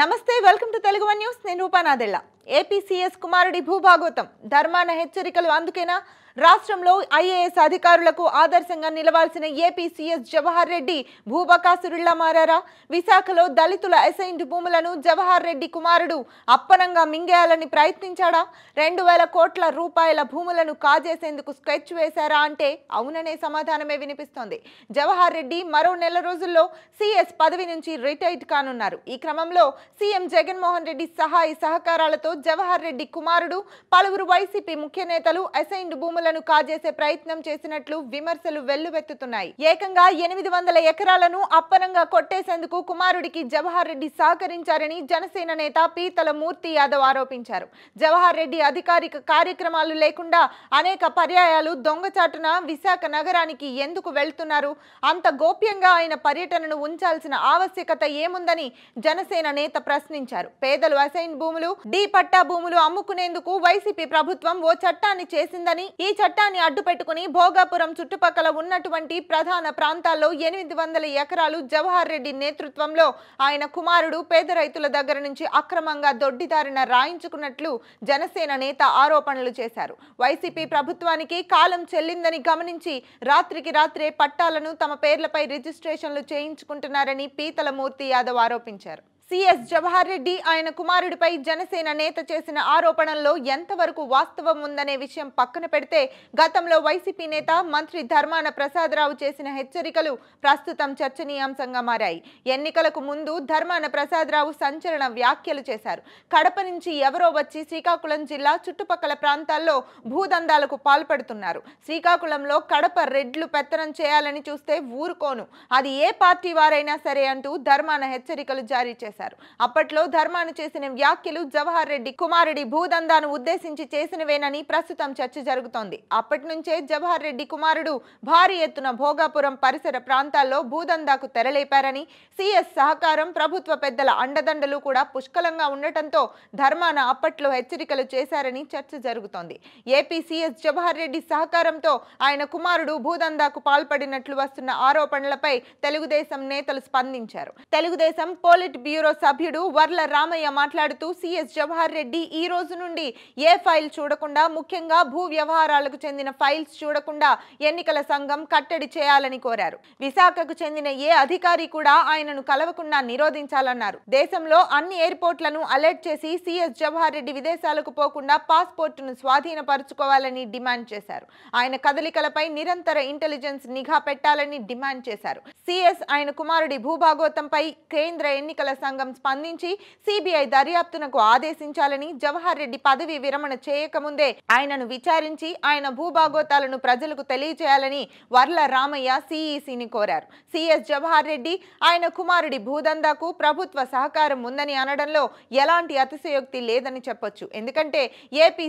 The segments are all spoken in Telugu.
నమస్తే welcome to Telugu one news నేను రూపానాదెళ్ళ ఏపీసీఎస్ కుమారుడి భూభాగోతం ధర్మాన హెచ్చరికలు అందుకేనా రాష్ట్రంలో ఐఏఎస్ అధికారులకు ఆదర్శంగా నిలవాల్సిన ఏపీ జవహర్ రెడ్డి భూబకాసురుల్లా మారారా విశాఖలో దళితుల అసైన్డ్ భూములను జవహర్ రెడ్డి కుమారుడు అప్పనంగా మింగేయాలని ప్రయత్నించాడా రెండు వేల కోట్ల రూపాయల భూములను కాజేసేందుకు స్కెచ్ వేశారా అంటే అవుననే సమాధానమే వినిపిస్తోంది జవహర్ రెడ్డి మరో నెల రోజుల్లో సీఎస్ పదవి నుంచి రిటైర్డ్ కానున్నారు ఈ క్రమంలో సీఎం జగన్మోహన్ రెడ్డి సహాయ సహకారాలతో జవహర్ రెడ్డి కుమారుడు పలువురు వైసీపీ ముఖ్య నేతలు అసైన్డ్ భూముల ఎకరాలను కాజేసే ప్రయత్నం చేసినట్లు విమర్శలు వెల్లువెత్తుతున్నాయి ఏకంగా ఎనిమిది వందల ఎకరాలను అప్పనంగా కొట్టేసేందుకు కుమారుడికి జవహర్ రెడ్డి సహకరించారని జనసేన నేత పీతల మూర్తి యాదవ్ ఆరోపించారు జవహర్ రెడ్డి అధికారిక కార్యక్రమాలు లేకుండా అనేక పర్యాయాలు దొంగచాటున విశాఖ నగరానికి ఎందుకు వెళ్తున్నారు అంత గోప్యంగా ఆయన పర్యటనను ఉంచాల్సిన ఆవశ్యకత ఏముందని జనసేన నేత ప్రశ్నించారు పేదలు అసైన్ భూములు డి పట్టా భూములు అమ్ముకునేందుకు వైసీపీ ప్రభుత్వం ఓ చట్టాన్ని చేసిందని ఈ చట్టాన్ని అడ్డుపెట్టుకుని భోగాపురం చుట్టుపక్కల ఉన్నటువంటి ప్రధాన ప్రాంతాల్లో ఎనిమిది వందల ఎకరాలు జవహర్ రెడ్డి నేతృత్వంలో ఆయన కుమారుడు పేద రైతుల దగ్గర నుంచి అక్రమంగా దొడ్డిదారిన రాయించుకున్నట్లు జనసేన నేత ఆరోపణలు చేశారు వైసీపీ ప్రభుత్వానికి కాలం చెల్లిందని గమనించి రాత్రికి రాత్రే పట్టాలను తమ పేర్లపై రిజిస్ట్రేషన్లు చేయించుకుంటున్నారని పీతలమూర్తి యాదవ్ ఆరోపించారు సిఎస్ జవహర్ రెడ్డి ఆయన కుమారుడిపై జనసేన నేత చేసిన ఆరోపణల్లో ఎంతవరకు వాస్తవం ఉందనే విషయం పక్కన పెడితే గతంలో వైసీపీ నేత మంత్రి ధర్మాన ప్రసాదరావు చేసిన హెచ్చరికలు ప్రస్తుతం చర్చనీయాంశంగా మారాయి ఎన్నికలకు ముందు ధర్మాన ప్రసాదరావు సంచలన వ్యాఖ్యలు చేశారు కడప నుంచి ఎవరో వచ్చి శ్రీకాకుళం జిల్లా చుట్టుపక్కల ప్రాంతాల్లో భూదందాలకు పాల్పడుతున్నారు శ్రీకాకుళంలో కడప రెడ్లు పెత్తనం చేయాలని చూస్తే ఊరుకోను అది ఏ పార్టీ వారైనా సరే అంటూ ధర్మాన హెచ్చరికలు జారీ చేశారు చేశారు అప్పట్లో ధర్మాను చేసిన వ్యాఖ్యలు జవహర్ రెడ్డి కుమారుడి భూదందాను ఉద్దేశించి చేసినవేనని ప్రస్తుతం చర్చ జరుగుతోంది అప్పటి నుంచే జవహర్ రెడ్డి కుమారుడు భారీ ఎత్తున భోగాపురం పరిసర ప్రాంతాల్లో భూదందాకు తెరలేపారని సిఎస్ సహకారం ప్రభుత్వ పెద్దల అండదండలు కూడా పుష్కలంగా ఉండటంతో ధర్మాన అప్పట్లో హెచ్చరికలు చేశారని చర్చ జరుగుతోంది ఏపీ సిఎస్ జవహర్ రెడ్డి సహకారంతో ఆయన కుమారుడు భూదందాకు పాల్పడినట్లు వస్తున్న ఆరోపణలపై తెలుగుదేశం నేతలు స్పందించారు తెలుగుదేశం పోలిట్ బ్యూరో బ్యూరో సభ్యుడు వర్ల రామయ్య మాట్లాడుతూ సిఎస్ జవహర్ రెడ్డి ఈ రోజు నుండి ఏ ఫైల్ చూడకుండా ముఖ్యంగా భూ వ్యవహారాలకు చెందిన ఫైల్స్ చూడకుండా ఎన్నికల సంఘం కట్టడి చేయాలని కోరారు విశాఖకు చెందిన ఏ అధికారి కూడా ఆయనను కలవకుండా నిరోధించాలన్నారు దేశంలో అన్ని ఎయిర్పోర్ట్లను అలర్ట్ చేసి సిఎస్ జవహర్ రెడ్డి విదేశాలకు పోకుండా పాస్పోర్టును స్వాధీనపరుచుకోవాలని డిమాండ్ చేశారు ఆయన కదలికలపై నిరంతర ఇంటెలిజెన్స్ నిఘా పెట్టాలని డిమాండ్ చేశారు సిఎస్ ఆయన కుమారుడి భూభాగోతంపై కేంద్ర ఎన్నికల సంఘం సంఘం స్పందించి సిబిఐ దర్యాప్తునకు ఆదేశించాలని జవహర్ రెడ్డి పదవి విరమణ చేయకముందే ఆయనను విచారించి ఆయన భూభాగోతాలను ప్రజలకు తెలియజేయాలని వర్ల రామయ్య సిఈసిని కోరారు సిఎస్ జవహర్ రెడ్డి ఆయన కుమారుడి భూదందాకు ప్రభుత్వ సహకారం ఉందని అనడంలో ఎలాంటి అతిశయోక్తి లేదని చెప్పొచ్చు ఎందుకంటే ఏపీ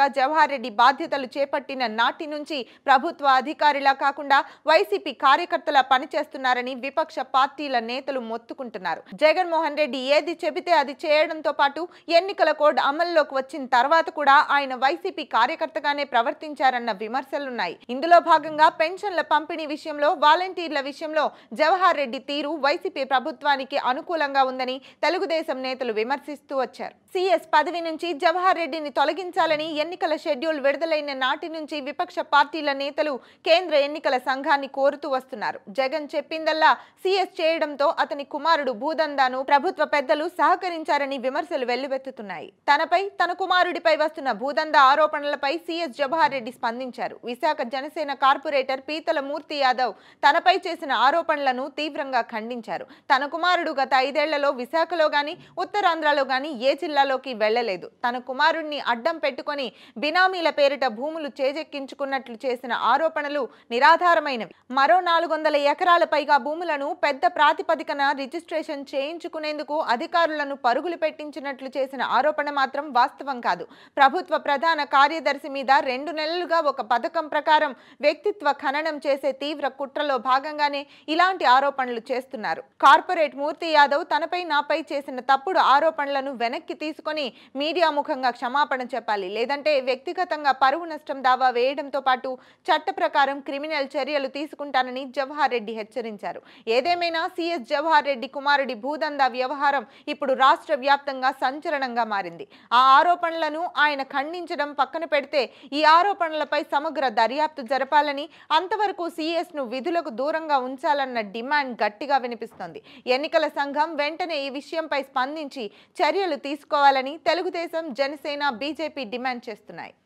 గా జవహర్ రెడ్డి బాధ్యతలు చేపట్టిన నాటి నుంచి ప్రభుత్వ అధికారిలా కాకుండా వైసీపీ కార్యకర్తలా పనిచేస్తున్నారని విపక్ష పార్టీల నేతలు మొత్తుకుంటున్నారు జగన్మోహన్ హండ్రెడ్ ఏది చెబితే అది చేయడంతో పాటు ఎన్నికల కోడ్ అమల్లోకి వచ్చిన తర్వాత కూడా ఆయన వైసీపీ కార్యకర్తగానే ప్రవర్తించారన్న విమర్శలున్నాయి ఇందులో భాగంగా పెన్షన్ల పంపిణీ విషయంలో వాలంటీర్ల విషయంలో జవహర్ రెడ్డి తీరు వైసీపీ ప్రభుత్వానికి అనుకూలంగా ఉందని తెలుగుదేశం నేతలు విమర్శిస్తూ వచ్చారు సీఎస్ పదవి నుంచి జవహర్ రెడ్డిని తొలగించాలని ఎన్నికల షెడ్యూల్ విడుదలైన నాటి నుంచి విపక్ష పార్టీల నేతలు కేంద్ర ఎన్నికల సంఘాన్ని కోరుతూ వస్తున్నారు జగన్ చెప్పిందల్లా సీఎస్ చేయడంతో అతని కుమారుడు భూదందాను ప్రభుత్వ పెద్దలు సహకరించారని విమర్శలు వెల్లువెత్తుతున్నాయి తనపై తన కుమారుడిపై వస్తున్న భూదంద ఆరోపణలపై సీఎస్ జవహర్ రెడ్డి స్పందించారు విశాఖ జనసేన కార్పొరేటర్ పీతల మూర్తి యాదవ్ తనపై చేసిన ఆరోపణలను తీవ్రంగా ఖండించారు తన కుమారుడు గత ఐదేళ్లలో విశాఖలో గాని ఉత్తరాంధ్రలో గాని ఏ జిల్లా జిల్లాలోకి వెళ్లలేదు తన కుమారుణ్ణి అడ్డం పెట్టుకొని బినామీల పేరిట భూములు చేజెక్కించుకున్నట్లు చేసిన ఆరోపణలు నిరాధారమైనవి మరో నాలుగు వందల ఎకరాల పైగా భూములను పెద్ద ప్రాతిపదికన రిజిస్ట్రేషన్ చేయించుకునేందుకు అధికారులను పరుగులు పెట్టించినట్లు చేసిన ఆరోపణ మాత్రం వాస్తవం కాదు ప్రభుత్వ ప్రధాన కార్యదర్శి మీద రెండు నెలలుగా ఒక పథకం ప్రకారం వ్యక్తిత్వ ఖననం చేసే తీవ్ర కుట్రలో భాగంగానే ఇలాంటి ఆరోపణలు చేస్తున్నారు కార్పొరేట్ మూర్తి యాదవ్ తనపై నాపై చేసిన తప్పుడు ఆరోపణలను వెనక్కి తీసుకొని మీడియా ముఖంగా క్షమాపణ చెప్పాలి లేదంటే వ్యక్తిగతంగా పరువు నష్టం దావా వేయడంతో పాటు చట్ట ప్రకారం క్రిమినల్ చర్యలు తీసుకుంటానని జవహర్ రెడ్డి హెచ్చరించారు ఏదేమైనా సిఎస్ జవహర్ రెడ్డి కుమారుడి భూదందా వ్యవహారం ఇప్పుడు రాష్ట్ర వ్యాప్తంగా సంచలనంగా మారింది ఆ ఆరోపణలను ఆయన ఖండించడం పక్కన పెడితే ఈ ఆరోపణలపై సమగ్ర దర్యాప్తు జరపాలని అంతవరకు ను విధులకు దూరంగా ఉంచాలన్న డిమాండ్ గట్టిగా వినిపిస్తోంది ఎన్నికల సంఘం వెంటనే ఈ విషయంపై స్పందించి చర్యలు తీసుకో తీసుకోవాలని తెలుగుదేశం జనసేన బీజేపీ డిమాండ్ చేస్తున్నాయి